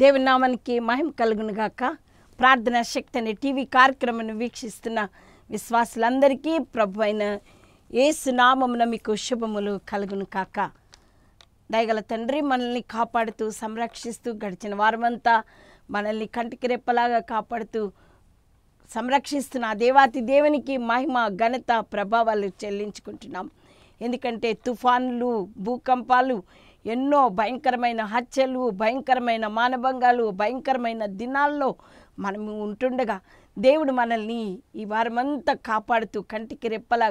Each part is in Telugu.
దేవుని నామానికి మహిమ కలుగును గాక ప్రార్థనా శక్తి అనే టీవీ కార్యక్రమాన్ని వీక్షిస్తున్న విశ్వాసులందరికీ ప్రభు అయిన ఏసునామమున మీకు శుభములు కలుగును కాక దయగల తండ్రి మనల్ని కాపాడుతూ సంరక్షిస్తూ గడిచిన వారమంతా మనల్ని కంటికి రెప్పలాగా కాపాడుతూ సంరక్షిస్తున్న దేవాతి దేవునికి మహిమ ఘనత ప్రభావాలు చెల్లించుకుంటున్నాం ఎందుకంటే తుఫాన్లు భూకంపాలు ఎన్నో భయంకరమైన హత్యలు భయంకరమైన మానభంగాలు భయంకరమైన దినాల్లో మనము ఉంటుండగా దేవుడు మనల్ని ఈ వారమంతా కాపాడుతూ కంటికి రెప్పల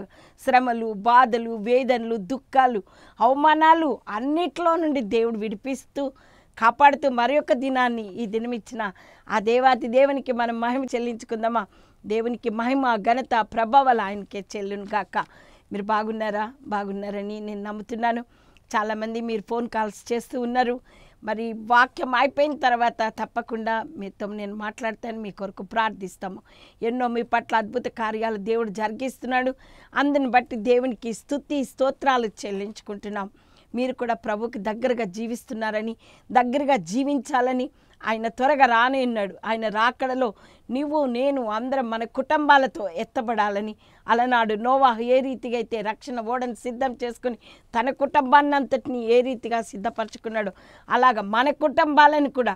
శ్రమలు బాధలు వేదనలు దుఃఖాలు అవమానాలు అన్నిట్లో నుండి దేవుడు విడిపిస్తూ కాపాడుతూ మరి యొక్క దినాన్ని ఈ దినం ఇచ్చిన ఆ దేవాతి దేవునికి మనం మహిమ చెల్లించుకుందామా దేవునికి మహిమ ఘనత ప్రభావాలు ఆయనకే చెల్లును కాక మీరు బాగున్నారా బాగున్నారని నేను నమ్ముతున్నాను చాలామంది మీరు ఫోన్ కాల్స్ చేస్తూ ఉన్నారు మరి వాక్యం అయిపోయిన తర్వాత తప్పకుండా మీతో నేను మాట్లాడతాను మీ కొరకు ప్రార్థిస్తాము ఎన్నో మీ పట్ల అద్భుత కార్యాలు దేవుడు జరిగిస్తున్నాడు అందుని బట్టి దేవునికి స్థుతి స్తోత్రాలు చెల్లించుకుంటున్నాం మీరు కూడా ప్రభుకి దగ్గరగా జీవిస్తున్నారని దగ్గరగా జీవించాలని ఆయన త్వరగా రానున్నాడు ఆయన రాకడలో నువ్వు నేను అందరం మన కుటుంబాలతో ఎత్తబడాలని అలనాడు నోవా ఏ రీతిగా అయితే రక్షణ ఓడని సిద్ధం చేసుకుని తన కుటుంబాన్ని అంతటిని ఏ రీతిగా సిద్ధపరచుకున్నాడో అలాగ మన కుటుంబాలను కూడా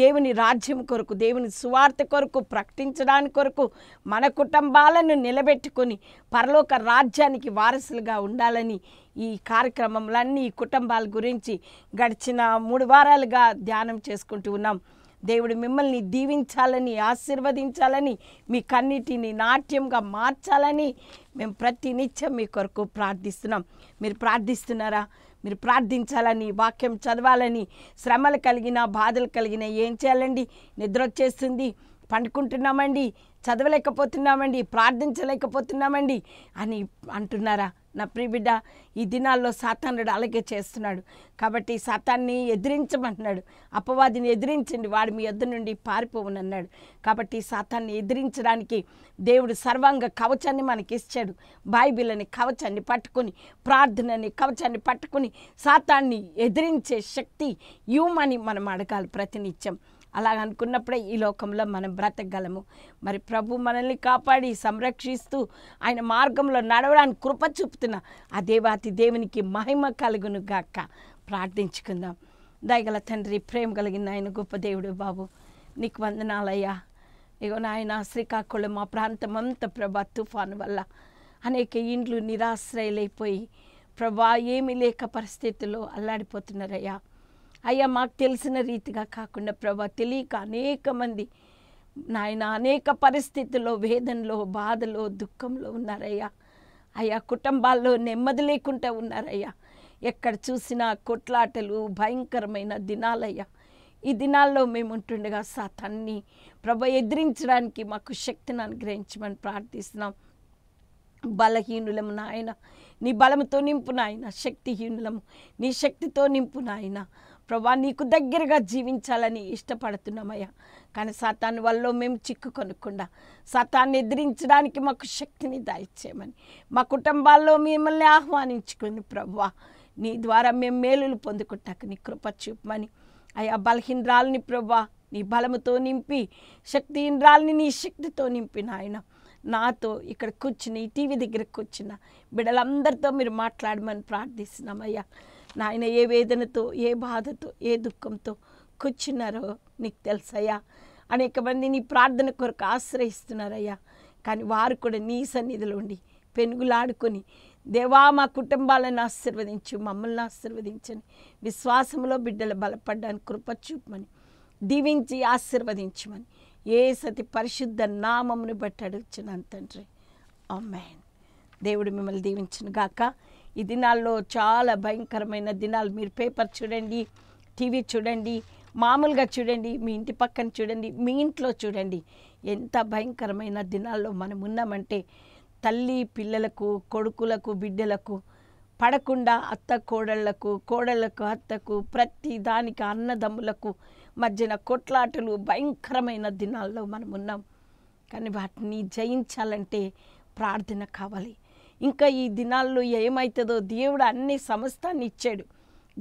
దేవుని రాజ్యం కొరకు దేవుని సువార్త కొరకు ప్రకటించడాని కొరకు మన కుటుంబాలను నిలబెట్టుకొని పరలోక రాజ్యానికి వారసులుగా ఉండాలని ఈ కార్యక్రమంలన్నీ ఈ కుటుంబాల గురించి గడిచిన మూడు వారాలుగా ధ్యానం చేసుకుంటూ ఉన్నాం దేవుడు మిమ్మల్ని దీవించాలని ఆశీర్వదించాలని మీ కన్నిటిని నాట్యంగా మార్చాలని మేము ప్రతి నిత్యం మీ కొరకు ప్రార్థిస్తున్నాం మీరు ప్రార్థిస్తున్నారా మీరు ప్రార్థించాలని వాక్యం చదవాలని శ్రమలు కలిగిన బాధలు కలిగిన ఏం చేయాలండి నిద్ర వచ్చేస్తుంది పండుకుంటున్నామండి చదవలేకపోతున్నామండి ప్రార్థించలేకపోతున్నామండి అని అంటున్నారా నా ప్రిబిడ్డ ఈ దినాల్లో సాతానుడు అలాగే చేస్తున్నాడు కాబట్టి సాతాన్ని ఎదిరించమంటున్నాడు అపవాదిని ఎదిరించండి వాడు మీ యొద్ద నుండి పారిపోవునన్నాడు కాబట్టి సాతాన్ని ఎదిరించడానికి దేవుడు సర్వాంగ కవచాన్ని మనకి ఇచ్చాడు బైబిల్ అని కవచాన్ని పట్టుకుని ప్రార్థనని కవచాన్ని పట్టుకుని సాతాన్ని ఎదిరించే శక్తి ఇవ్వమని మనం అడగాలి ప్రతినిత్యం అలాగ అనుకున్నప్పుడే ఈ లోకంలో మనం బ్రతకగలము మరి ప్రభు మనల్ని కాపాడి సంరక్షిస్తూ ఆయన మార్గంలో నడవడానికి కృప చూపుతున్న ఆ దేవాతి దేవునికి మహిమ కలుగును గాక ప్రార్థించుకుందాం దయగల తండ్రి ప్రేమ కలిగింది ఆయన గొప్ప దేవుడు బాబు నీకు వందనాలయ్యా ఇగో నాయన శ్రీకాకుళం మా ప్రాంతం అంతా ప్రభా తుఫాను వల్ల అనేక ఇండ్లు నిరాశ్రయలైపోయి ప్రభా ఏమీ లేక పరిస్థితుల్లో అల్లాడిపోతున్నారయ్యా అయ్యా మాకు తెలిసిన రీతిగా కాకుండా ప్రభా తెలియక అనేక మంది నాయన అనేక పరిస్థితుల్లో వేదనలో బాధలో దుఃఖంలో ఉన్నారయ్యా అయ్యా కుటుంబాల్లో నెమ్మది లేకుండా ఉన్నారయ్యా ఎక్కడ చూసినా కొట్లాటలు భయంకరమైన దినాలయ్యా ఈ దినాల్లో మేము ఉంటుండగా సాతాన్ని ప్రభ ఎదిరించడానికి మాకు శక్తిని అనుగ్రహించమని ప్రార్థిస్తున్నాం బలహీనులము నాయన నీ బలముతో నింపు నాయన శక్తిహీనులము నీ శక్తితో నింపు నాయన ప్రభా నీకు దగ్గరగా జీవించాలని ఇష్టపడుతున్నామయ్యా కానీ సతాన్ని వల్ల మేము చిక్కు కొనుక్కుండా సతాన్ని ఎదిరించడానికి మాకు శక్తిని దాయిచ్చేయమని మా కుటుంబాల్లో మిమ్మల్ని ఆహ్వానించుకుంది ప్రభా నీ ద్వారా మేము మేలులు పొందుకుంటాక నీ కృప చూపమని అయ్యా బలహీనరాలని ప్రభా నీ బలముతో నింపి శక్తిహీనరాలని నీ శక్తితో నింపి నాయన నాతో ఇక్కడ కూర్చుని టీవీ దగ్గర కూర్చున్న బిడ్డలందరితో మీరు మాట్లాడమని ప్రార్థిస్తున్నామయ్యా నాయన ఏ వేదనతో ఏ బాధతో ఏ దుఃఖంతో కూర్చున్నారో నీకు తెలుసయ్యా అనేక మంది నీ ప్రార్థన కొరకు ఆశ్రయిస్తున్నారయ్యా కానీ వారు కూడా నీ సన్నిధిలో ఉండి పెనుగులాడుకొని దేవా మా కుటుంబాలను ఆశీర్వదించు మమ్మల్ని ఆశీర్వదించని విశ్వాసంలో బిడ్డలు బలపడ్డానికి కృపచూపమని దీవించి ఆశీర్వదించమని ఏ సతి పరిశుద్ధ నామమును బట్టి అడుగుచున్నాను తండ్రి అమ్మాయి దేవుడు మిమ్మల్ని దీవించిన గాక ఈ దినాల్లో చాలా భయంకరమైన దినాలు మీరు పేపర్ చూడండి టీవీ చూడండి మామూలుగా చూడండి మీ ఇంటి పక్కన చూడండి మీ ఇంట్లో చూడండి ఎంత భయంకరమైన దినాల్లో మనం ఉన్నామంటే తల్లి పిల్లలకు కొడుకులకు బిడ్డలకు పడకుండా అత్త కోడళ్లకు కోడళ్లకు అత్తకు ప్రతి దానికి అన్నదమ్ములకు మధ్యన కొట్లాటలు భయంకరమైన దినాల్లో మనం ఉన్నాం కానీ వాటిని జయించాలంటే ప్రార్థన కావాలి ఇంకా ఈ దినాల్లో ఏమవుతుందో దేవుడు అన్ని సమస్తాన్ని ఇచ్చాడు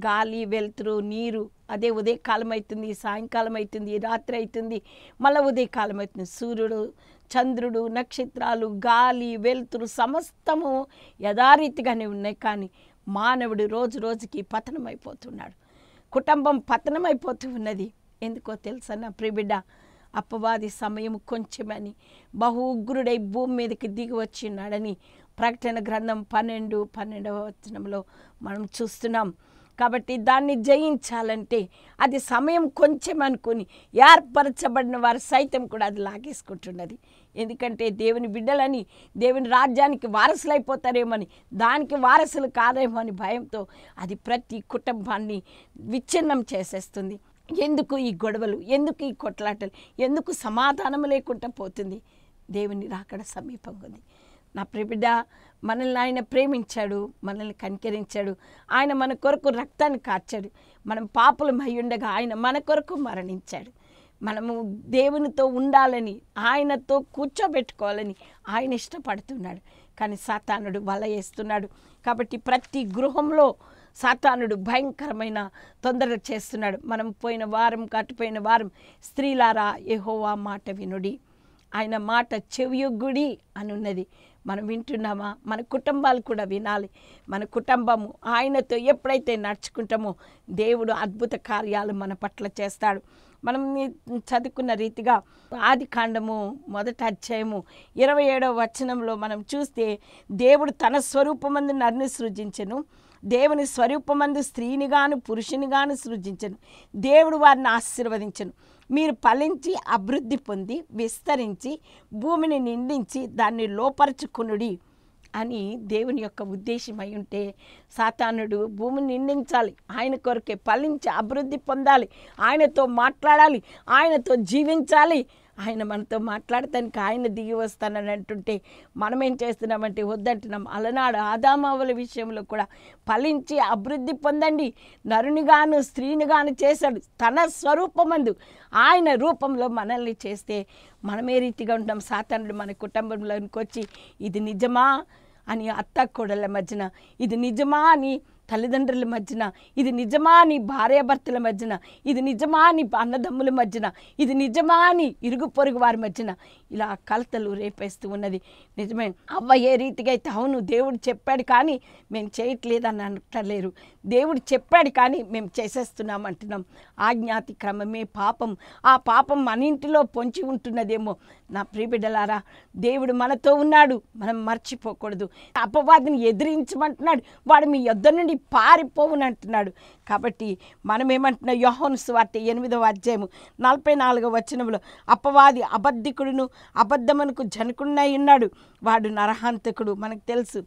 గాలి వెలుతురు నీరు అదే ఉదయకాలం అవుతుంది సాయంకాలం అవుతుంది రాత్రి అవుతుంది మళ్ళీ ఉదయకాలం అవుతుంది సూర్యుడు చంద్రుడు నక్షత్రాలు గాలి వెలుతురు సమస్తము యథారీతిగానే ఉన్నాయి కానీ మానవుడు రోజు రోజుకి పతనమైపోతున్నాడు కుటుంబం పతనమైపోతూ ఉన్నది ఎందుకో తెలుసన్న ప్రిబిడ్డ అప్పవాది సమయం కొంచెమని బహు ఉగ్రుడై భూమి మీదకి దిగి వచ్చినాడని ప్రకటన గ్రంథం పన్నెండు పన్నెండవ వచనంలో మనం చూస్తున్నాం కాబట్టి దాన్ని జయించాలంటే అది సమయం కొంచెం అనుకుని ఏర్పరచబడిన వారు సైతం కూడా అది లాగేసుకుంటున్నది ఎందుకంటే దేవుని బిడ్డలని దేవుని రాజ్యానికి వారసులు అయిపోతారేమని దానికి వారసులు కాదేమో అని భయంతో అది ప్రతి కుటుంబాన్ని విచ్ఛిన్నం చేసేస్తుంది ఎందుకు ఈ గొడవలు ఎందుకు ఈ కొట్లాటలు ఎందుకు సమాధానం లేకుండా పోతుంది దేవుని రాకడ సమీపంగా ఉంది నా ప్రిబిడ్డ మనల్ని ఆయన ప్రేమించాడు మనల్ని కనికరించాడు ఆయన మన కొరకు రక్తాన్ని కార్చాడు మనం పాపలు ఉండగా ఆయన మన కొరకు మరణించాడు మనము దేవునితో ఉండాలని ఆయనతో కూర్చోబెట్టుకోవాలని ఆయన ఇష్టపడుతున్నాడు కానీ సాతానుడు వల వేస్తున్నాడు కాబట్టి ప్రతి గృహంలో సాతానుడు భయంకరమైన తొందరగా చేస్తున్నాడు మనం పోయిన వారం కట్టుపోయిన వారం స్త్రీలారా ఏహోవా మాట వినుడి ఆయన మాట చెవియొగ్గుడి అనున్నది మనం వింటున్నామా మన కుటుంబాలు కూడా వినాలి మన కుటుంబము ఆయనతో ఎప్పుడైతే నడుచుకుంటామో దేవుడు అద్భుత కార్యాలు మన పట్ల చేస్తాడు మనం చదువుకున్న రీతిగా ఆది కాండము మొదట అధ్యాయము ఇరవై ఏడవ వచనంలో మనం చూస్తే దేవుడు తన స్వరూపమందు నన్ను సృజించను దేవుని స్వరూపమందు స్త్రీని గాను పురుషుని గాను సృజించను దేవుడు వారిని ఆశీర్వదించను మీరు ఫలించి అభివృద్ధి పొంది విస్తరించి భూమిని నిందించి దాన్ని లోపరుచుకునుడి అని దేవుని యొక్క ఉద్దేశం అయి ఉంటే సాతానుడు భూమిని నిందించాలి ఆయన కొరకే ఫలించి అభివృద్ధి పొందాలి ఆయనతో మాట్లాడాలి ఆయనతో జీవించాలి ఆయన మనతో మాట్లాడతానికి ఆయన దిగి వస్తానని అంటుంటే మనం ఏం చేస్తున్నామంటే వద్దంటున్నాం అలనాడు ఆదామావుల విషయంలో కూడా ఫలించి అభివృద్ధి పొందండి నరునిగాను స్త్రీనిగాను చేశాడు తన స్వరూపమందు ఆయన రూపంలో మనల్ని చేస్తే మనమే రీతిగా ఉంటాం సాతానుడు మన కుటుంబంలోనికి వచ్చి ఇది నిజమా అని అత్త కోడల మధ్యన ఇది నిజమా అని తల్లిదండ్రుల మధ్యన ఇది నిజమా నీ భార్యాభర్తల మధ్యన ఇది నిజమా నీ అన్నదమ్ముల మధ్యన ఇది నిజమా నీ ఇరుగు పొరుగు వారి మధ్యన ఇలా కలతలు రేపేస్తూ ఉన్నది నిజమే అవ్వ ఏ రీతిగా అయితే అవును దేవుడు చెప్పాడు కానీ మేము చేయట్లేదని అంటలేరు దేవుడు చెప్పాడు కానీ మేము చేసేస్తున్నాం అంటున్నాం ఆజ్ఞాతి క్రమమే పాపం ఆ పాపం మన ఇంటిలో పొంచి ఉంటున్నదేమో నా ప్రియబిడ్డలారా దేవుడు మనతో ఉన్నాడు మనం మర్చిపోకూడదు అపవాదిని ఎదిరించమంటున్నాడు వాడు మీ యొద్ద నుండి పారిపోవునంటున్నాడు కాబట్టి మనం ఏమంటున్నా యోహోను స్వార్థ ఎనిమిదవ అధ్యాయము నలభై నాలుగవ వచనంలో అపవాది అబద్ధికుడును అబద్ధమునకు జనకుండా ఉన్నాడు వాడు నరహాంతకుడు మనకు తెలుసు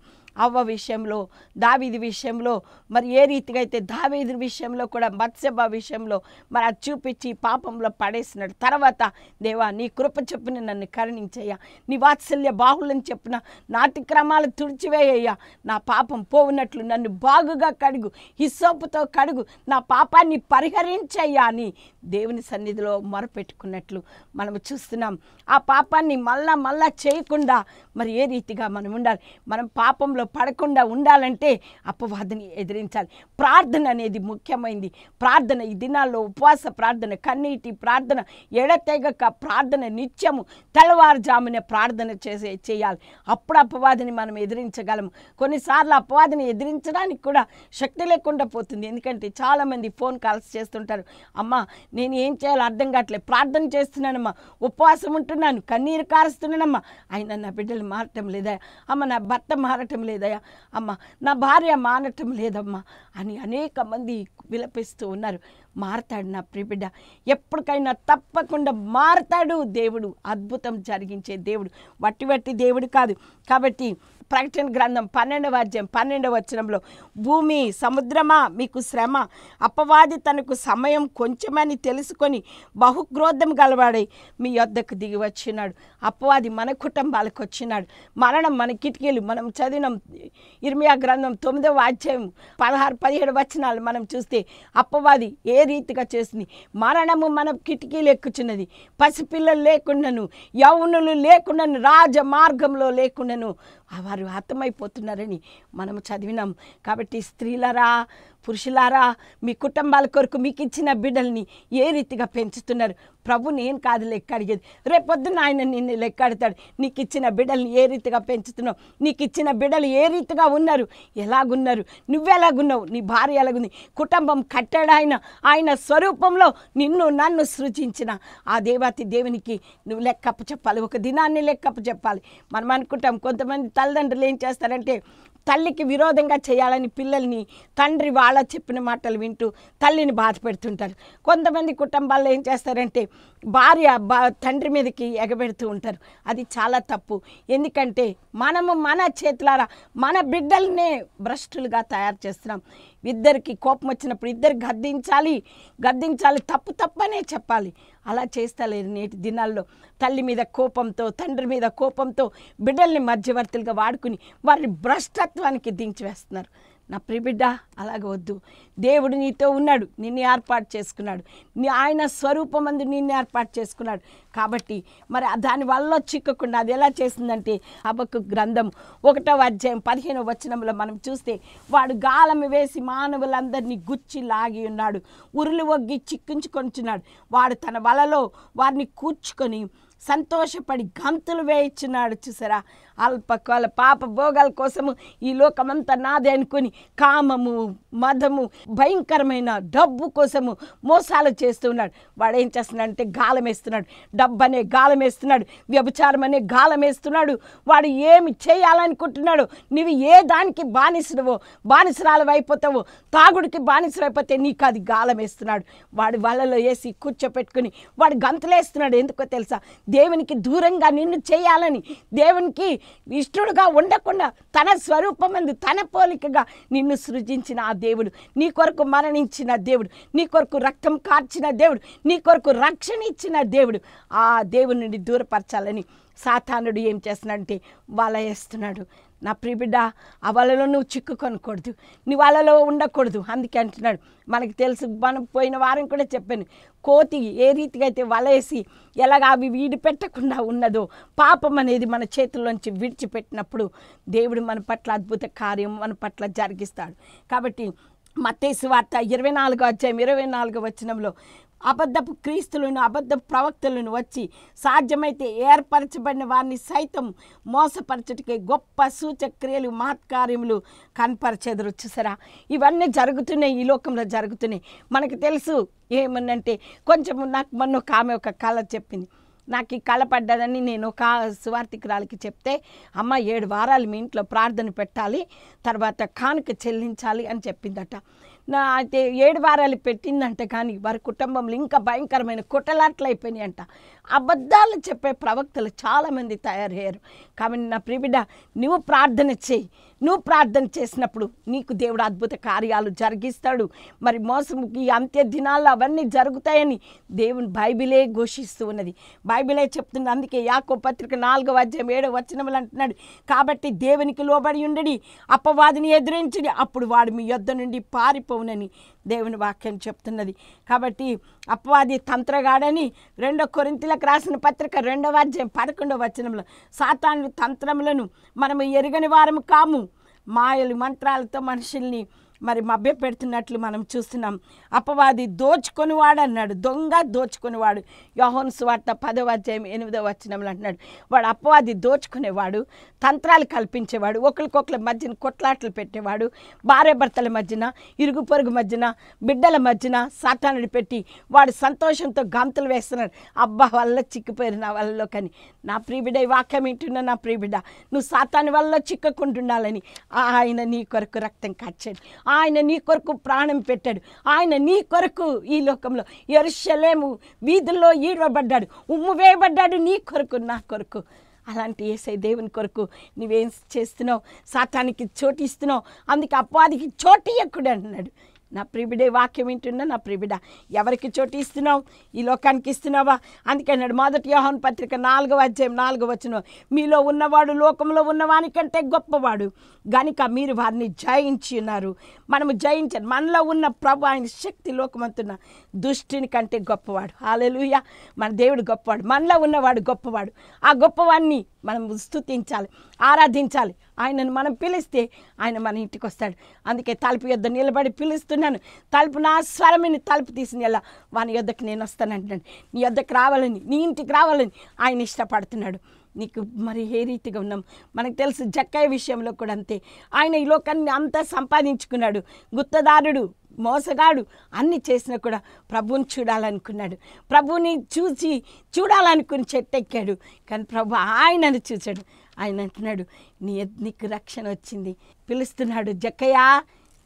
అవ్వ విషయంలో దావీది విషయంలో మరి ఏ రీతిగా అయితే దావీది విషయంలో కూడా మత్స్యభ విషయంలో మరి అది చూపించి పాపంలో పడేసినాడు తర్వాత దేవా నీ కృప చెప్పిన నన్ను కరుణించయ్యా నీ వాత్సల్య బాహుళ్యం చెప్పిన నాటి క్రమాలు తుడిచివేయ్యా నా పాపం పోవునట్లు నన్ను బాగుగా కడుగు హిస్సోపుతో కడుగు నా పాపాన్ని పరిహరించయ్యా అని దేవుని సన్నిధిలో మొరపెట్టుకున్నట్లు మనం చూస్తున్నాం ఆ పాపాన్ని మళ్ళా మళ్ళా చేయకుండా మరి ఏ రీతిగా మనం ఉండాలి మనం పాపంలో బాధలో పడకుండా ఉండాలంటే అపవాదిని ఎదిరించాలి ప్రార్థన అనేది ముఖ్యమైనది ప్రార్థన ఈ దినాల్లో ఉపవాస ప్రార్థన కన్నీటి ప్రార్థన ఎడతెగక ప్రార్థన నిత్యము తెల్లవారుజామున ప్రార్థన చేసే చేయాలి అప్పుడు అపవాదిని మనం ఎదిరించగలము కొన్నిసార్లు అపవాదిని ఎదిరించడానికి కూడా శక్తి లేకుండా పోతుంది ఎందుకంటే చాలామంది ఫోన్ కాల్స్ చేస్తుంటారు అమ్మ నేను ఏం చేయాలో అర్థం కావట్లేదు ప్రార్థన చేస్తున్నానమ్మా ఉపవాసం ఉంటున్నాను కన్నీరు కారుస్తున్నానమ్మా ఆయన నా బిడ్డలు మారటం లేదా అమ్మ నా భర్త మారటం లేదు లేదయ్యా అమ్మ నా భార్య మానటం లేదమ్మా అని అనేక మంది విలపిస్తూ ఉన్నారు మారతాడు నా ప్రిబిడ్డ ఎప్పటికైనా తప్పకుండా మారతాడు దేవుడు అద్భుతం జరిగించే దేవుడు వట్టి వట్టి దేవుడు కాదు కాబట్టి ప్రకటన గ్రంథం పన్నెండవ అధ్యాయం పన్నెండవ వచనంలో భూమి సముద్రమా మీకు శ్రమ అపవాది తనకు సమయం కొంచెమని తెలుసుకొని బహుగ్రోధం గలవాడై మీ యొద్దకు దిగి వచ్చినాడు అపవాది మన కుటుంబాలకు వచ్చినాడు మరణం మన కిటికీలు మనం చదివినాం ఇర్మియా గ్రంథం తొమ్మిదవ అధ్యాయం పదహారు పదిహేడు వచనాలు మనం చూస్తే అపవాది ఏ రీతిగా చేసింది మరణము మన కిటికీలు ఎక్కుచున్నది పసిపిల్లలు లేకుండాను యౌనులు లేకుండాను రాజ మార్గంలో లేకుండాను వారు అర్థమైపోతున్నారని మనము చదివినాం కాబట్టి స్త్రీలరా పురుషులారా మీ కుటుంబాల కొరకు మీకు ఇచ్చిన బిడ్డల్ని ఏ రీతిగా పెంచుతున్నారు ప్రభు నేను కాదు లెక్క అడిగేది రేపొద్దున ఆయన నిన్ను లెక్క అడతాడు నీకు ఇచ్చిన బిడ్డల్ని ఏ రీతిగా పెంచుతున్నావు నీకు ఇచ్చిన బిడ్డలు ఏ రీతిగా ఉన్నారు ఎలాగున్నారు నువ్వెలాగున్నావు నీ భార్య ఎలాగుంది కుటుంబం కట్టాడు ఆయన ఆయన స్వరూపంలో నిన్ను నన్ను సృజించిన ఆ దేవాతి దేవునికి నువ్వు లెక్కప్పు చెప్పాలి ఒక దినాన్ని లెక్కప్పు చెప్పాలి మనం అనుకుంటాం కొంతమంది తల్లిదండ్రులు ఏం చేస్తారంటే తల్లికి విరోధంగా చేయాలని పిల్లల్ని తండ్రి వాళ్ళ చెప్పిన మాటలు వింటూ తల్లిని బాధ పెడుతుంటారు కొంతమంది కుటుంబాల్లో ఏం చేస్తారంటే భార్య తండ్రి మీదకి ఎగబెడుతూ ఉంటారు అది చాలా తప్పు ఎందుకంటే మనము మన చేతులారా మన బిడ్డలనే భ్రష్టులుగా తయారు చేస్తున్నాం ఇద్దరికి కోపం వచ్చినప్పుడు ఇద్దరు గద్దించాలి గద్దించాలి తప్పు తప్పనే చెప్పాలి అలా చేస్తలేదు నేటి దినాల్లో తల్లి మీద కోపంతో తండ్రి మీద కోపంతో బిడ్డల్ని మధ్యవర్తులుగా వాడుకుని వారిని భ్రష్టత్వానికి వేస్తున్నారు నా ప్రిబిడ్డ అలాగ వద్దు దేవుడు నీతో ఉన్నాడు నిన్ను ఏర్పాటు చేసుకున్నాడు నీ ఆయన స్వరూపమందు నిన్ను ఏర్పాటు చేసుకున్నాడు కాబట్టి మరి దాని వల్ల చిక్కకుండా అది ఎలా చేసిందంటే అబ్బకు గ్రంథం ఒకటో అధ్యాయం పదిహేనో వచనంలో మనం చూస్తే వాడు గాలం వేసి మానవులందరినీ గుచ్చి లాగి ఉన్నాడు ఉరులు ఒగ్గి చిక్కించుకొనిచున్నాడు వాడు తన వలలో వారిని కూర్చుకొని సంతోషపడి గంతులు వేయించున్నాడు చూసారా అల్పకాల పాప భోగాల కోసము ఈ లోకమంతా నాదే అనుకొని కామము మదము భయంకరమైన డబ్బు కోసము మోసాలు చేస్తున్నాడు వాడు ఏం చేస్తున్నాడు అంటే గాలం వేస్తున్నాడు డబ్బు అనే గాలం వేస్తున్నాడు వ్యభిచారం అనే గాలం వేస్తున్నాడు వాడు ఏమి చేయాలనుకుంటున్నాడు నువ్వు ఏ దానికి బానిసడవో బానిసరాలు అయిపోతావో తాగుడికి బానిసరైపోతే నీకు అది గాలం వేస్తున్నాడు వాడి వలలో వేసి కూర్చోపెట్టుకుని వాడు గంతలేస్తున్నాడు ఎందుకో తెలుసా దేవునికి దూరంగా నిన్ను చేయాలని దేవునికి విష్ణుడుగా ఉండకుండా తన స్వరూపమందు తన పోలికగా నిన్ను సృజించిన ఆ దేవుడు నీ కొరకు మరణించిన దేవుడు నీ కొరకు రక్తం కార్చిన దేవుడు నీ కొరకు రక్షణ ఇచ్చిన దేవుడు ఆ దేవుడి నుండి దూరపరచాలని సాతానుడు ఏం చేస్తున్నాడంటే వలయేస్తున్నాడు నా ప్రిబిడ్డ ఆ వలలో నువ్వు చిక్కుకొనకూడదు నీ వాళ్ళలో ఉండకూడదు అందుకే అంటున్నాడు మనకి తెలుసు మనం పోయిన వారం కూడా చెప్పాను కోతి ఏ రీతిగా అయితే వలేసి ఎలాగ అవి వీడి పెట్టకుండా ఉన్నదో పాపం అనేది మన చేతుల్లోంచి విడిచిపెట్టినప్పుడు దేవుడు మన పట్ల అద్భుత కార్యం మన పట్ల జరిగిస్తాడు కాబట్టి మత్తేసి వార్త ఇరవై నాలుగో అధ్యాయం ఇరవై నాలుగో వచ్చినంలో అబద్ధపు క్రీస్తులను అబద్ధపు ప్రవక్తలను వచ్చి సాధ్యమైతే ఏర్పరచబడిన వారిని సైతం మోసపరచటికి గొప్ప సూచక్రియలు మహత్కార్యములు కనపరచెదరు చూసారా ఇవన్నీ జరుగుతున్నాయి ఈ లోకంలో జరుగుతున్నాయి మనకు తెలుసు ఏమనంటే కొంచెం నాకు మొన్న ఒక ఆమె ఒక కళ చెప్పింది నాకు ఈ కళ పడ్డదని నేను ఒక సువార్థికురాలకి చెప్తే అమ్మ ఏడు వారాలు మీ ఇంట్లో ప్రార్థన పెట్టాలి తర్వాత కానుక చెల్లించాలి అని చెప్పిందట అయితే ఏడు వారాలు పెట్టిందంట కానీ వారి కుటుంబంలో ఇంకా భయంకరమైన కుటలాట్లు అయిపోయినాయంట అబద్ధాలు చెప్పే ప్రవక్తలు చాలామంది తయారయ్యారు కాబట్టి నా ప్రిబిడ నువ్వు ప్రార్థన చేయి నువ్వు ప్రార్థన చేసినప్పుడు నీకు దేవుడు అద్భుత కార్యాలు జరిగిస్తాడు మరి మోసంకి అంత్య దినాల్లో అవన్నీ జరుగుతాయని దేవుని బైబిలే ఘోషిస్తూ ఉన్నది బైబిలే చెప్తుంది అందుకే యాకో పత్రిక నాలుగో అధ్యాయం ఏడో వచనములు అంటున్నాడు కాబట్టి దేవునికి లోబడి ఉండడి అపవాదిని ఎదురించడి అప్పుడు వాడు మీ యొద్ద నుండి పారిపోవునని దేవుని వాక్యం చెప్తున్నది కాబట్టి అపవాది తంత్రగాడని రెండో కొరింతలకు రాసిన పత్రిక రెండవ అధ్యాయం పదకొండవ వచనంలో సాతాను తంత్రములను మనము ఎరుగని వారము కాము మాయలు మంత్రాలతో మనుషుల్ని మరి మభ్య పెడుతున్నట్లు మనం చూస్తున్నాం అపవాది దోచుకొనివాడు అన్నాడు దొంగ దోచుకునేవాడు యోహోన్ స్వార్థ పదవ అధ్యాయం ఎనిమిదవ వచ్చినంలో అంటున్నాడు వాడు అపవాది దోచుకునేవాడు తంత్రాలు కల్పించేవాడు ఒకరికొకరి మధ్యన కొట్లాట్లు పెట్టేవాడు భర్తల మధ్యన ఇరుగు పొరుగు మధ్యన బిడ్డల మధ్యన సాటానుడి పెట్టి వాడు సంతోషంతో గంతులు వేస్తున్నాడు అబ్బా వల్ల చిక్కిపోయారు నా వల్ల కానీ నా ప్రీబిడ ఈ వాక్యం వింటున్న నా ప్రీబిడ నువ్వు సాతాని వల్ల ఉండాలని ఆయన నీ కొరకు రక్తం కాచాడు ఆయన నీ కొరకు ప్రాణం పెట్టాడు ఆయన నీ కొరకు ఈ లోకంలో ఎరుషలేము వీధుల్లో ఈడవబడ్డాడు ఉమ్ము వేయబడ్డాడు నీ కొరకు నా కొరకు అలాంటి ఏసై దేవుని కొరకు నువ్వేం చేస్తున్నావు సాతానికి చోటిస్తున్నావు అందుకే అపవాదికి చోటు ఎక్కుడు అన్నాడు నా ప్రిబిడే వాక్యం వింటున్నా నా ప్రిబిడ ఎవరికి చోటు ఇస్తున్నావు ఈ లోకానికి ఇస్తున్నావా నాడు మొదటి యోహన్ పత్రిక నాలుగవ అధ్యాయం నాలుగవ వచ్చిన మీలో ఉన్నవాడు లోకంలో ఉన్నవానికంటే గొప్పవాడు గనుక మీరు వారిని జయించి ఉన్నారు మనము జయించాను మనలో ఉన్న ప్రభు ఆయన శక్తి లోకమంతున్న దుష్టిని కంటే గొప్పవాడు హాలెలుయ మన దేవుడు గొప్పవాడు మనలో ఉన్నవాడు గొప్పవాడు ఆ గొప్పవాడిని మనం స్థుతించాలి ఆరాధించాలి ఆయనను మనం పిలిస్తే ఆయన మన ఇంటికి వస్తాడు అందుకే తలుపు యొద్ నిలబడి పిలుస్తున్నాను తలుపు నా స్వరమిని తలుపు తీసిన ఎలా వాని యొద్దకు నేను వస్తాను అంటున్నాను నీ యొద్దకు రావాలని నీ ఇంటికి రావాలని ఆయన ఇష్టపడుతున్నాడు నీకు మరి ఏ రీతిగా ఉన్నాం మనకు తెలుసు జక్కయ్య విషయంలో కూడా అంతే ఆయన ఈ లోకాన్ని అంతా సంపాదించుకున్నాడు గుత్తదారుడు మోసగాడు అన్ని చేసినా కూడా ప్రభువుని చూడాలనుకున్నాడు ప్రభువుని చూసి చూడాలనుకుని చెట్టెక్కాడు కానీ ప్రభు ఆయనను చూశాడు ఆయన అంటున్నాడు నీ నీకు రక్షణ వచ్చింది పిలుస్తున్నాడు జక్కయ్యా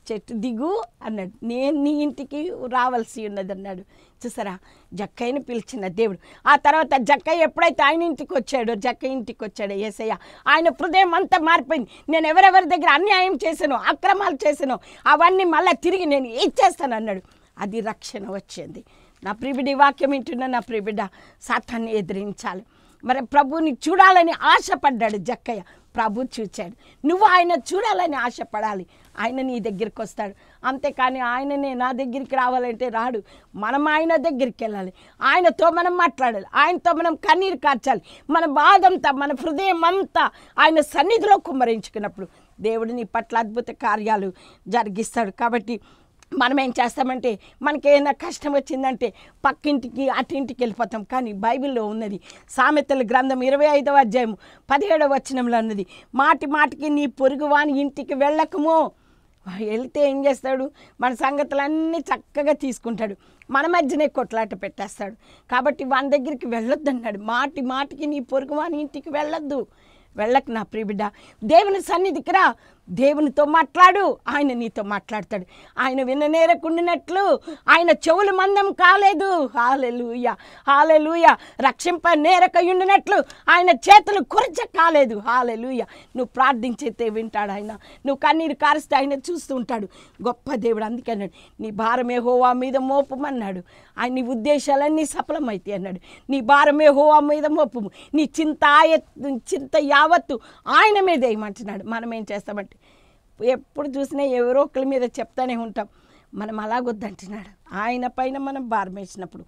చెట్టు దిగు అన్నాడు నేను నీ ఇంటికి రావాల్సి ఉన్నది అన్నాడు చూసారా జక్కయ్యని పిలిచిన దేవుడు ఆ తర్వాత జక్కయ్య ఎప్పుడైతే ఆయన ఇంటికి వచ్చాడో జక్క ఇంటికి వచ్చాడు ఏసయ్య ఆయన హృదయం అంతా మారిపోయింది నేను ఎవరెవరి దగ్గర అన్యాయం చేశాను అక్రమాలు చేశాను అవన్నీ మళ్ళీ తిరిగి నేను ఇచ్చేస్తాను అన్నాడు అది రక్షణ వచ్చింది నా ప్రిబిడి వాక్యం వింటున్న నా ప్రిబిడ సాతాన్ని ఎదిరించాలి మరి ప్రభుని చూడాలని ఆశపడ్డాడు జక్కయ్య ప్రభు చూచాడు నువ్వు ఆయన చూడాలని ఆశపడాలి ఆయన నీ దగ్గరికి వస్తాడు అంతేకాని ఆయననే నా దగ్గరికి రావాలంటే రాడు మనం ఆయన దగ్గరికి వెళ్ళాలి ఆయనతో మనం మాట్లాడాలి ఆయనతో మనం కన్నీరు కార్చాలి మన బాధంతా మన హృదయం అంతా ఆయన సన్నిధిలో కుమ్మరించుకున్నప్పుడు దేవుడిని పట్ల అద్భుత కార్యాలు జరిగిస్తాడు కాబట్టి మనం ఏం చేస్తామంటే మనకేమైనా కష్టం వచ్చిందంటే పక్కింటికి అటింటికి వెళ్ళిపోతాం కానీ బైబిల్లో ఉన్నది సామెతల గ్రంథం ఇరవై ఐదవ అధ్యాయం పదిహేడవ వచనంలో ఉన్నది మాటి మాటికి నీ పొరుగు వాని ఇంటికి వెళ్ళకము వెళితే ఏం చేస్తాడు మన సంగతులన్నీ చక్కగా తీసుకుంటాడు మన మధ్యనే కొట్లాట పెట్టేస్తాడు కాబట్టి వాని దగ్గరికి వెళ్ళొద్దు అన్నాడు మాటి మాటికి నీ పొరుగు వాని ఇంటికి వెళ్ళొద్దు వెళ్ళకు నా ప్రియబిడ్డ దేవుని సన్నిధికి రా దేవునితో మాట్లాడు ఆయన నీతో మాట్లాడతాడు ఆయన విననేరకుండినట్లు ఆయన చెవులు మందం కాలేదు హాలెలుయ హాలెలుయ రక్షింప నేరకయుండినట్లు ఆయన చేతులు కురచ కాలేదు హాలెలుయ నువ్వు ప్రార్థించేతే వింటాడు ఆయన నువ్వు కన్నీరు కారిస్తే ఆయన చూస్తూ ఉంటాడు గొప్ప దేవుడు అందుకే అన్నాడు నీ భారమే హోవా మీద మోపమన్నాడు ఆయన నీ ఉద్దేశాలన్నీ సఫలమైతే అన్నాడు నీ భారమే హోవా మీద మోపము నీ చింత చింత యావత్తు ఆయన మీద వేయమంటున్నాడు మనం ఏం చేస్తామంటే ఎప్పుడు చూసినా ఎవరో ఒకరి మీద చెప్తానే ఉంటాం మనం అలాగొద్దంటున్నాడు ఆయన పైన మనం భారమేసినప్పుడు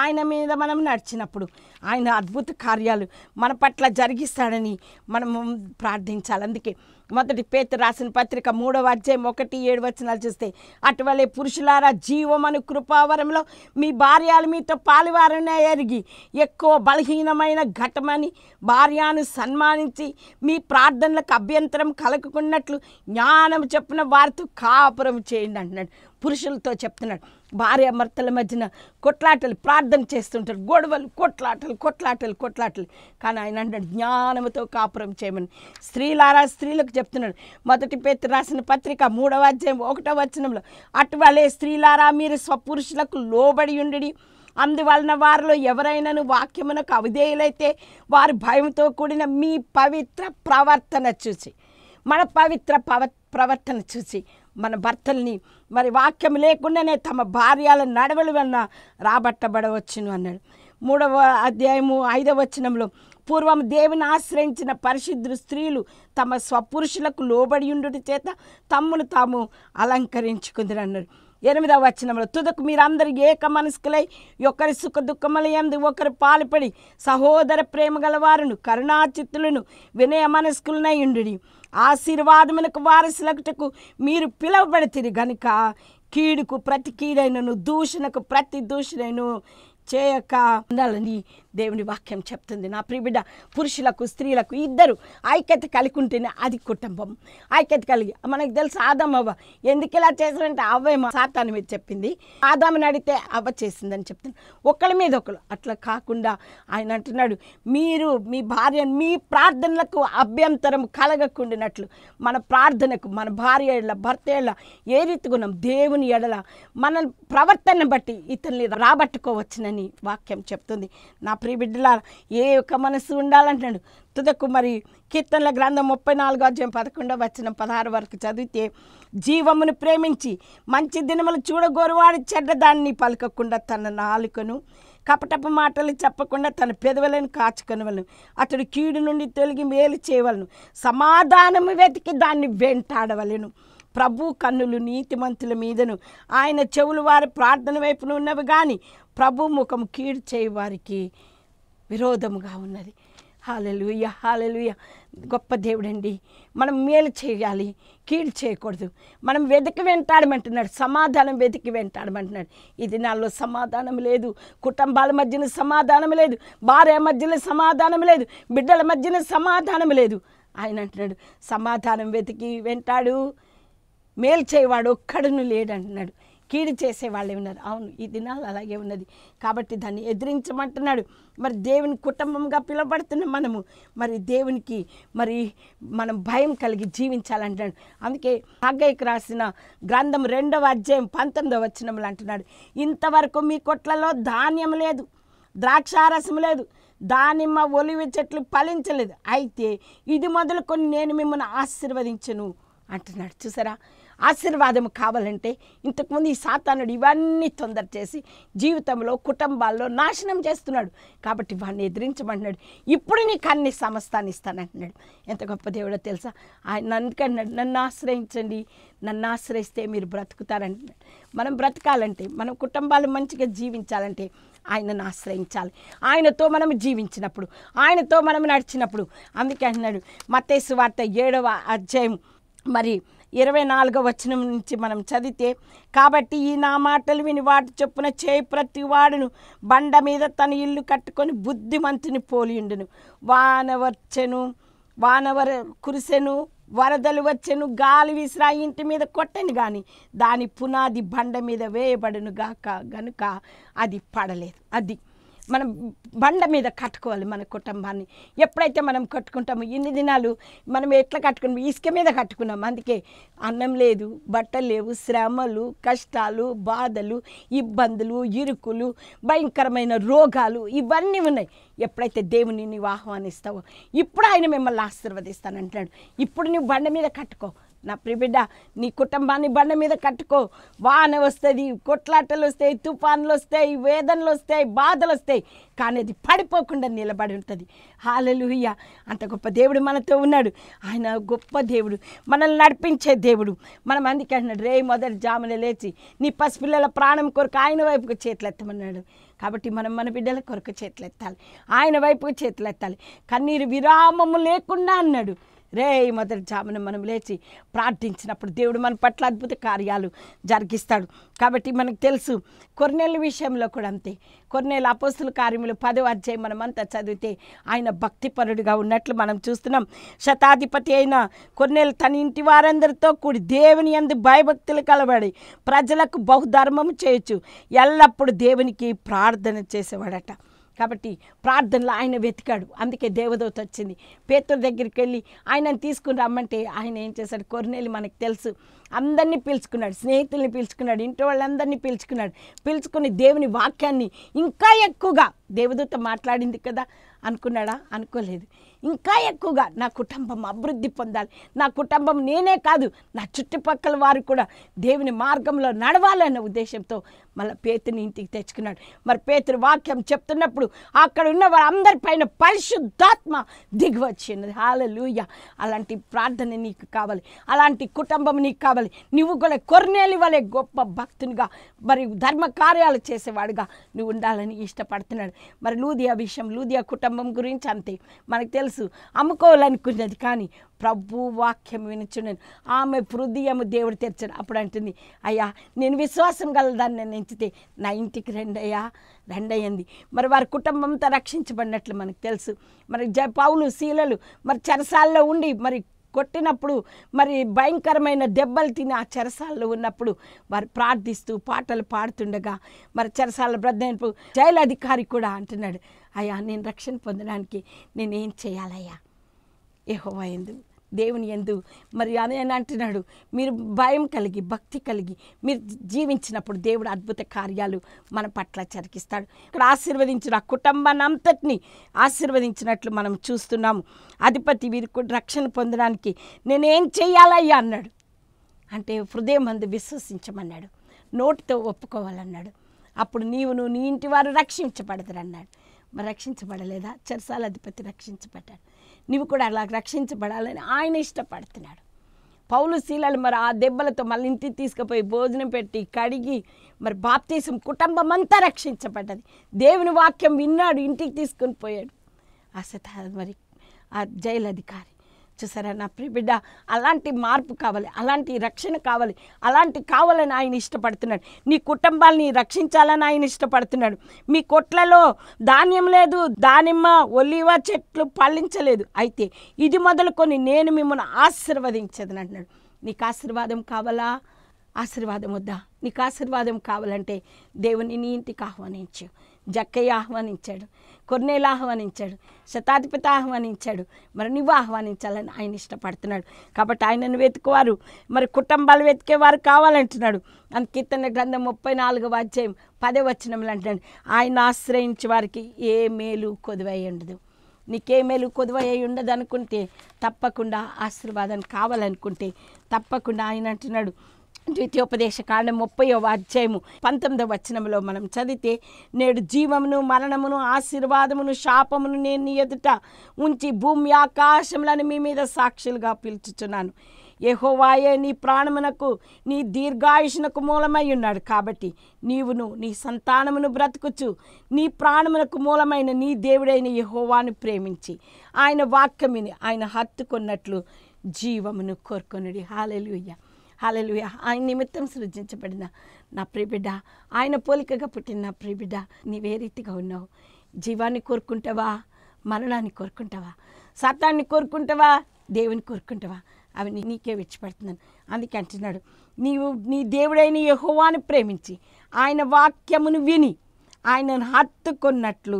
ఆయన మీద మనం నడిచినప్పుడు ఆయన అద్భుత కార్యాలు మన పట్ల జరిగిస్తాడని మనము ప్రార్థించాలి అందుకే మొదటి పేత రాసిన పత్రిక మూడవ అధ్యాయం ఒకటి ఏడు వచనాలు చూస్తే అటువలే పురుషులారా జీవమను కృపావరంలో మీ భార్యలు మీతో పాలువారనే ఎరిగి ఎక్కువ బలహీనమైన ఘటమని భార్యను సన్మానించి మీ ప్రార్థనలకు అభ్యంతరం కలగకున్నట్లు జ్ఞానం చెప్పిన వారితో కాపురం చేయండి అంటున్నాడు పురుషులతో చెప్తున్నాడు భార్యామర్తల మధ్యన కొట్లాటలు ప్రార్థన చేస్తుంటారు గొడవలు కొట్లాటలు కొట్లాటలు కొట్లాటలు కానీ ఆయన అంటాడు జ్ఞానంతో కాపురం చేయమని స్త్రీలారా స్త్రీలకు చెప్తున్నాడు మొదటి పేరు రాసిన పత్రిక మూడవ అధ్యాయం ఒకటవ వచనంలో అటువలే స్త్రీలారా మీరు స్వపురుషులకు లోబడి ఉండి అందువలన వారిలో ఎవరైనాను వాక్యమునకు అవిధేయులైతే వారి భయంతో కూడిన మీ పవిత్ర ప్రవర్తన చూసి మన పవిత్ర ప్రవర్తన చూసి మన భర్తల్ని మరి వాక్యం లేకుండానే తమ భార్యల నడవలు వలన రాబట్టబడవచ్చును అన్నాడు మూడవ అధ్యాయము ఐదవ వచనంలో పూర్వం దేవుని ఆశ్రయించిన పరిశుద్ధ స్త్రీలు తమ స్వపురుషులకు లోబడి ఉండుట చేత తమ్మును తాము అలంకరించుకుందరు అన్నారు ఎనిమిదవ వచనంలో తుదకు మీరందరూ ఏక మనసుకులై ఒకరి సుఖ దుఃఖముల ఒకరు పాలుపడి సహోదర ప్రేమ గలవారును కరుణాచిత్తులను వినయ మనస్కులనై ఉండుడి ఆశీర్వాదములకు వారసులకుటకు మీరు పిలువబడితే గనుక కీడుకు ప్రతి కీడైనను దూషణకు ప్రతి దూషణను చేయక ఉండాలని దేవుని వాక్యం చెప్తుంది నా ప్రిబిడ్డ పురుషులకు స్త్రీలకు ఇద్దరు ఐక్యత కలిగి ఉంటేనే అది కుటుంబం ఐక్యత కలిగి మనకు తెలుసు ఆదామవ్వ ఎందుకు ఇలా చేశారంటే అవ్వే మా సాతాను మీద చెప్పింది ఆదామని అడిగితే అవ్వ చేసిందని చెప్తుంది ఒకళ్ళ మీద ఒకళ్ళు అట్లా కాకుండా ఆయన అంటున్నాడు మీరు మీ భార్య మీ ప్రార్థనలకు అభ్యంతరం కలగకుండినట్లు మన ప్రార్థనకు మన భార్య ఎడల భర్త ఎడల ఏ రీతి గుణం దేవుని ఎడల మన ప్రవర్తన బట్టి ఇతన్ని రాబట్టుకోవచ్చునని అని వాక్యం చెప్తుంది నా ప్రియ బిడ్డల ఏ యొక్క మనసు ఉండాలంటాడు తుదకు మరి కీర్తనల గ్రంథం ముప్పై నాలుగో అధ్యాయం పదకొండవ వచ్చిన పదహారు వరకు చదివితే జీవమును ప్రేమించి మంచి దినములు చూడగోరువాడి చెడ్డ దాన్ని పలకకుండా తన నాలుకను కపటపు మాటలు చెప్పకుండా తన పెదవులను కాచుకొనవలను అతడు కీడు నుండి తొలగి మేలు చేయవలను సమాధానము వెతికి దాన్ని వెంటాడవలను ప్రభు కన్నులు నీతిమంతుల మీదను ఆయన చెవులు వారి ప్రార్థన వైపును ఉన్నవి కానీ ప్రభు ముఖం కీడు చేయి వారికి విరోధముగా ఉన్నది హాలెలుయ హాలెలుయ గొప్ప దేవుడండి మనం మేలు చేయాలి కీడు చేయకూడదు మనం వెతికి వెంటాడమంటున్నాడు సమాధానం వెతికి వెంటాడమంటున్నాడు ఇది నాలో సమాధానం లేదు కుటుంబాల మధ్యన సమాధానం లేదు భార్య మధ్యన సమాధానం లేదు బిడ్డల మధ్యన సమాధానం లేదు ఆయన అంటున్నాడు సమాధానం వెతికి వెంటాడు మేలు చేయవాడు లేడు లేడంటున్నాడు కీడు చేసే వాళ్ళే ఉన్నారు అవును ఈ దినాలు అలాగే ఉన్నది కాబట్టి దాన్ని ఎదిరించమంటున్నాడు మరి దేవుని కుటుంబంగా పిలువబడుతున్న మనము మరి దేవునికి మరి మనం భయం కలిగి జీవించాలంటున్నాడు అందుకే హగ్గైకి రాసిన గ్రంథం రెండవ అధ్యాయం పంతొమ్మిదవ వచ్చినములు అంటున్నాడు ఇంతవరకు మీ కొట్లలో ధాన్యం లేదు ద్రాక్షారసం లేదు దానిమ్మ ఒలివి చెట్లు ఫలించలేదు అయితే ఇది మొదలుకొని నేను మిమ్మల్ని ఆశీర్వదించను అంటున్నాడు చూసారా ఆశీర్వాదం కావాలంటే ఇంతకుముందు ఈ సాతానుడు ఇవన్నీ తొందర చేసి జీవితంలో కుటుంబాల్లో నాశనం చేస్తున్నాడు కాబట్టి వాడిని ఎదిరించమంటున్నాడు ఇప్పుడు నీకు అన్ని సమస్తాన్ని ఇస్తానంటున్నాడు ఎంత గొప్ప దేవుడో తెలుసా ఆయన అందుకన్నాడు నన్ను ఆశ్రయించండి నన్ను ఆశ్రయిస్తే మీరు బ్రతుకుతారంటున్నాడు మనం బ్రతకాలంటే మనం కుటుంబాలు మంచిగా జీవించాలంటే ఆయనను ఆశ్రయించాలి ఆయనతో మనం జీవించినప్పుడు ఆయనతో మనం నడిచినప్పుడు అందుకే అంటున్నాడు మతేసు వార్త ఏడవ అధ్యాయం మరి ఇరవై నాలుగో వచనం నుంచి మనం చదివితే కాబట్టి ఈ నా మాటలు విని వాటి చొప్పున చేయి ప్రతి వాడును బండ మీద తన ఇల్లు కట్టుకొని బుద్ధిమంతుని పోలియుండును వాన వచ్చెను కురిసెను వరదలు వచ్చెను గాలి విసిరా ఇంటి మీద కొట్టను కానీ దాని పునాది బండ మీద వేయబడును గాక గనుక అది పడలేదు అది మనం బండ మీద కట్టుకోవాలి మన కుటుంబాన్ని ఎప్పుడైతే మనం కట్టుకుంటామో ఇన్ని దినాలు మనం ఎట్లా కట్టుకున్నాం ఇసుక మీద కట్టుకున్నాం అందుకే అన్నం లేదు బట్టలు లేవు శ్రమలు కష్టాలు బాధలు ఇబ్బందులు ఇరుకులు భయంకరమైన రోగాలు ఇవన్నీ ఉన్నాయి ఎప్పుడైతే దేవుని నీవు ఆహ్వానిస్తావో ఇప్పుడు ఆయన మిమ్మల్ని ఆశీర్వదిస్తానంటున్నాడు ఇప్పుడు నువ్వు బండ మీద కట్టుకో నా ప్రిబిడ్డ నీ కుటుంబాన్ని బండ మీద కట్టుకో వాన వస్తుంది కొట్లాటలు వస్తాయి తుఫాన్లు వస్తాయి వేదనలు వస్తాయి బాధలు వస్తాయి కానీ అది పడిపోకుండా నిలబడి ఉంటుంది హాలలుయ్య అంత గొప్ప దేవుడు మనతో ఉన్నాడు ఆయన గొప్ప దేవుడు మనల్ని నడిపించే దేవుడు మనం అందుకే అంటున్నాడు రే మొదటి జామున లేచి నీ పసిపిల్లల ప్రాణం కొరకు ఆయన వైపుకు చేతులెత్తమన్నాడు కాబట్టి మనం మన బిడ్డల కొరకు చేతులెత్తాలి ఆయన వైపుకు చేతులెత్తాలి కన్నీరు విరామము లేకుండా అన్నాడు రే మొదటి జామున మనం లేచి ప్రార్థించినప్పుడు దేవుడు మన పట్ల అద్భుత కార్యాలు జరిగిస్తాడు కాబట్టి మనకు తెలుసు కొన్నేళ్ళ విషయంలో కూడా అంతే కొన్నేళ్ళ అపోస్తుల కార్యములు పదవ అధ్యాయం అంతా చదివితే ఆయన భక్తిపరుడుగా ఉన్నట్లు మనం చూస్తున్నాం శతాధిపతి అయిన కొన్నేళ్ళు తన ఇంటి వారందరితో కూడి దేవుని అందు భయభక్తులు కలబడి ప్రజలకు బహుధర్మం చేయొచ్చు ఎల్లప్పుడూ దేవునికి ప్రార్థన చేసేవాడట కాబట్టి ప్రార్థనలో ఆయన వెతికాడు అందుకే దేవదూత వచ్చింది పేతురు దగ్గరికి వెళ్ళి ఆయనను తీసుకుని రమ్మంటే ఆయన ఏం చేశాడు కొరినేలి మనకు తెలుసు అందరినీ పిలుచుకున్నాడు స్నేహితుల్ని పిలుచుకున్నాడు ఇంటి వాళ్ళందరినీ పిలుచుకున్నాడు పిలుచుకుని దేవుని వాక్యాన్ని ఇంకా ఎక్కువగా దేవదూత మాట్లాడింది కదా అనుకున్నాడా అనుకోలేదు ఇంకా ఎక్కువగా నా కుటుంబం అభివృద్ధి పొందాలి నా కుటుంబం నేనే కాదు నా చుట్టుపక్కల వారు కూడా దేవుని మార్గంలో నడవాలన్న ఉద్దేశంతో మళ్ళీ పేతుని ఇంటికి తెచ్చుకున్నాడు మరి పేతురు వాక్యం చెప్తున్నప్పుడు అక్కడ ఉన్న పైన పరిశుద్ధాత్మ దిగివచ్చినది హాలలుయ అలాంటి ప్రార్థన నీకు కావాలి అలాంటి కుటుంబం నీకు కావాలి నువ్వు కూడా కొర్నేలి వలె గొప్ప భక్తునిగా మరి ధర్మ కార్యాలు చేసేవాడుగా నువ్వు ఉండాలని ఇష్టపడుతున్నాడు మరి లూదియా విషయం లూదియా కుటుంబం గురించి అంతే మనకు తెలుసు అమ్ముకోవాలనుకున్నది కానీ ప్రభు వాక్యం వినిచుండను ఆమె హృదయం దేవుడు తెరిచాడు అప్పుడు అంటుంది అయ్యా నేను విశ్వాసం గలదాన్ని ఎంచితే నా ఇంటికి రెండయ్యా రెండయ్యింది మరి వారి కుటుంబంతో రక్షించబడినట్లు మనకు తెలుసు మరి జ పౌలు శీలలు మరి చెరసాల్లో ఉండి మరి కొట్టినప్పుడు మరి భయంకరమైన దెబ్బలు తిని ఆ చెరసాల్లో ఉన్నప్పుడు వారు ప్రార్థిస్తూ పాటలు పాడుతుండగా మరి చెరసాల బ్రద్దైనప్పుడు జైలు అధికారి కూడా అంటున్నాడు అయ్యా నేను రక్షణ పొందడానికి నేనేం చేయాలయ్యా అయింది దేవుని ఎందు మరి ఆయన అంటున్నాడు మీరు భయం కలిగి భక్తి కలిగి మీరు జీవించినప్పుడు దేవుడు అద్భుత కార్యాలు మన పట్ల చరికిస్తాడు ఇక్కడ ఆశీర్వదించిన కుటుంబాన్ని అంతటిని ఆశీర్వదించినట్లు మనం చూస్తున్నాము అధిపతి వీరికి రక్షణ పొందడానికి నేనేం చేయాలయ్యా అన్నాడు అంటే హృదయం అందు విశ్వసించమన్నాడు నోటితో ఒప్పుకోవాలన్నాడు అప్పుడు నీవు నువ్వు నీ ఇంటి వారు రక్షించబడతారన్నాడు మరి రక్షించబడలేదా చెరసాల అధిపతి రక్షించబడ్డాడు నువ్వు కూడా అలా రక్షించబడాలని ఆయన ఇష్టపడుతున్నాడు పౌలు శీలలు మరి ఆ దెబ్బలతో మళ్ళీ ఇంటికి తీసుకుపోయి భోజనం పెట్టి కడిగి మరి బాప్తీసం కుటుంబం అంతా రక్షించబడ్డది దేవుని వాక్యం విన్నాడు ఇంటికి తీసుకుని పోయాడు అసత మరి ఆ జైలు అధికారి చూసారా నా ప్రియ బిడ్డ అలాంటి మార్పు కావాలి అలాంటి రక్షణ కావాలి అలాంటి కావాలని ఆయన ఇష్టపడుతున్నాడు నీ కుటుంబాన్ని రక్షించాలని ఆయన ఇష్టపడుతున్నాడు మీ కొట్లలో ధాన్యం లేదు దానిమ్మ ఒలివ చెట్లు పాలించలేదు అయితే ఇది మొదలుకొని నేను మిమ్మల్ని ఆశీర్వదించదని అంటున్నాడు నీకు ఆశీర్వాదం కావాలా ఆశీర్వాదం వద్దా నీకు ఆశీర్వాదం కావాలంటే దేవుని నీ ఇంటికి ఆహ్వానించు జక్కయ్య ఆహ్వానించాడు కొన్నేలు ఆహ్వానించాడు శతాధిపతి ఆహ్వానించాడు మరి నువ్వు ఆహ్వానించాలని ఆయన ఇష్టపడుతున్నాడు కాబట్టి ఆయనను వెతుకువారు మరి కుటుంబాలు వెతికేవారు కావాలంటున్నాడు అని కీర్తన గ్రంథం ముప్పై నాలుగు అధ్యాయం పదే వచ్చినములు అంటున్నాడు ఆయన ఆశ్రయించే వారికి ఏ మేలు కొదువై ఉండదు నీకే మేలు కొదువై ఉండదు అనుకుంటే తప్పకుండా ఆశీర్వాదం కావాలనుకుంటే తప్పకుండా ఆయన అంటున్నాడు ద్వితీయోపదేశ కాండం ముప్పయో అధ్యాయము పంతొమ్మిదవ వచనంలో మనం చదివితే నేడు జీవమును మరణమును ఆశీర్వాదమును శాపమును నేను నీ ఎదుట ఉంచి భూమి ఆకాశములను మీ మీద సాక్షులుగా పిలుచుచున్నాను యహోవాయే నీ ప్రాణమునకు నీ దీర్ఘాయుషునకు మూలమై ఉన్నాడు కాబట్టి నీవును నీ సంతానమును బ్రతుకుచు నీ ప్రాణమునకు మూలమైన నీ దేవుడైన యహోవాను ప్రేమించి ఆయన వాక్యమిని ఆయన హత్తుకున్నట్లు జీవమును కోరుకొనుడి హాలెలుయ్యా హాలెలుయ ఆయన నిమిత్తం సృజించబడిన నా ప్రిబిడ్డ ఆయన పోలికగా పుట్టిన నా ప్రిబిడ్డ నీవే రీతిగా ఉన్నావు జీవాన్ని కోరుకుంటావా మరణాన్ని కోరుకుంటావా సత్తాన్ని కోరుకుంటావా దేవుని కోరుకుంటావా అవి నీకే విచ్చిపెడుతున్నాను అందుకే అంటున్నాడు నీవు నీ దేవుడైన యహోవాని ప్రేమించి ఆయన వాక్యమును విని ఆయనను హత్తుకున్నట్లు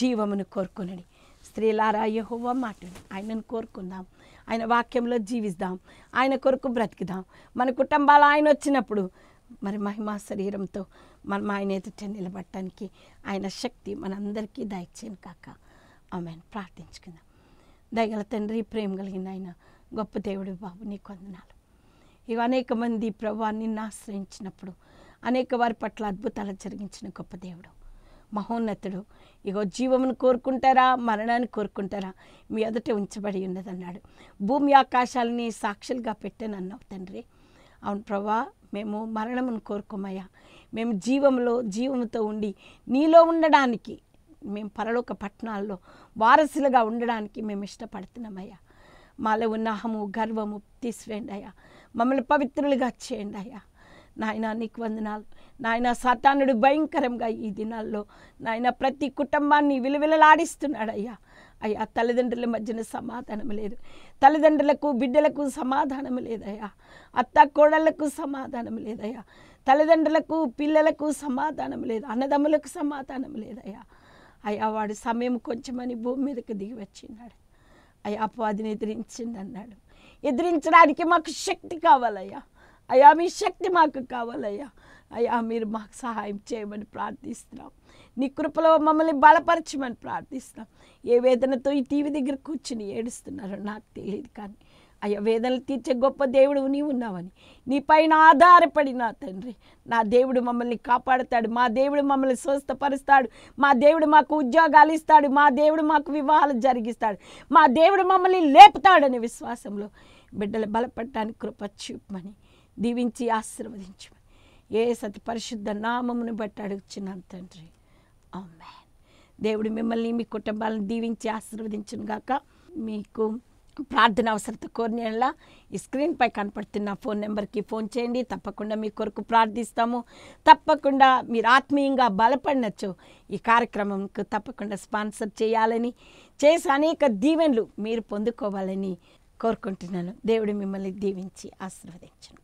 జీవమును కోరుకునడి స్త్రీలారా యహోవ మాట ఆయనను కోరుకుందాం ఆయన వాక్యంలో జీవిద్దాం ఆయన కొరకు బ్రతికిదాం మన కుటుంబాలు ఆయన వచ్చినప్పుడు మరి మహిమా శరీరంతో మా ఆయన ఎదుట నిలబడటానికి ఆయన శక్తి మనందరికీ దయచేయను కాక ఆమె ప్రార్థించుకుందాం దయగల తండ్రి ప్రేమ కలిగిన ఆయన గొప్ప దేవుడి బాబు నీకు కొందనాలు ఇవి అనేక మంది ప్రభాన్ని ఆశ్రయించినప్పుడు అనేక వారి పట్ల అద్భుతాలు జరిగించిన గొప్ప దేవుడు మహోన్నతుడు ఇగో జీవమును కోరుకుంటారా మరణాన్ని కోరుకుంటారా మీ ఎదుట ఉంచబడి ఉన్నదన్నాడు భూమి ఆకాశాలని సాక్షులుగా పెట్టాను అన్నావు తండ్రి అవును ప్రభా మేము మరణమును కోరుకోమయ్యా మేము జీవంలో జీవముతో ఉండి నీలో ఉండడానికి మేము పరలోక పట్టణాల్లో వారసులుగా ఉండడానికి మేము ఇష్టపడుతున్నామయ్యా మాలో ఉన్న అహము గర్వము తీసివేయండి అయ్యా మమ్మల్ని పవిత్రులుగా చేయండి అయ్యా నాయన నీకు వందనాలు నాయన సాతానుడు భయంకరంగా ఈ దినాల్లో నాయన ప్రతి కుటుంబాన్ని విలువిలలాడిస్తున్నాడయ్యా అయ్యా తల్లిదండ్రుల మధ్యన సమాధానం లేదు తల్లిదండ్రులకు బిడ్డలకు సమాధానం లేదయ్యా అత్త కోడళ్లకు సమాధానం లేదయ్యా తల్లిదండ్రులకు పిల్లలకు సమాధానం లేదు అన్నదమ్ములకు సమాధానం లేదయ్యా అయ్యా వాడు సమయం కొంచెమని భూమి మీదకి దిగి వచ్చిన్నాడు అయ్యా అపవాదిని ఎదిరించింది అన్నాడు ఎదిరించడానికి మాకు శక్తి కావాలయ్యా అయ్యా మీ శక్తి మాకు కావాలయ్యా అయ్యా మీరు మాకు సహాయం చేయమని ప్రార్థిస్తున్నాం నీ కృపలో మమ్మల్ని బలపరచమని ప్రార్థిస్తున్నాం ఏ వేదనతో ఈ టీవీ దగ్గర కూర్చుని ఏడుస్తున్నారో నాకు తెలియదు కానీ అయ్యా వేదనలు తీర్చే గొప్ప దేవుడు నీ ఉన్నావని పైన ఆధారపడి నా తండ్రి నా దేవుడు మమ్మల్ని కాపాడుతాడు మా దేవుడు మమ్మల్ని స్వస్థపరుస్తాడు మా దేవుడు మాకు ఉద్యోగాలు ఇస్తాడు మా దేవుడు మాకు వివాహాలు జరిగిస్తాడు మా దేవుడు మమ్మల్ని లేపుతాడని విశ్వాసంలో బిడ్డలు బలపడటానికి కృప చూపమని దీవించి ఆశీర్వదించమని ఏ సతి పరిశుద్ధ నామమును బట్టి అడుగుచున్నాను తండ్రి అమ్మే దేవుడు మిమ్మల్ని మీ కుటుంబాలను దీవించి ఆశీర్వదించను గాక మీకు ప్రార్థన అవసరత కోరిన ఈ స్క్రీన్పై కనపడుతున్న ఫోన్ నెంబర్కి ఫోన్ చేయండి తప్పకుండా మీ కొరకు ప్రార్థిస్తాము తప్పకుండా మీరు ఆత్మీయంగా బలపడినచ్చు ఈ కార్యక్రమంకు తప్పకుండా స్పాన్సర్ చేయాలని చేసి అనేక దీవెనలు మీరు పొందుకోవాలని కోరుకుంటున్నాను దేవుడు మిమ్మల్ని దీవించి ఆశీర్వదించను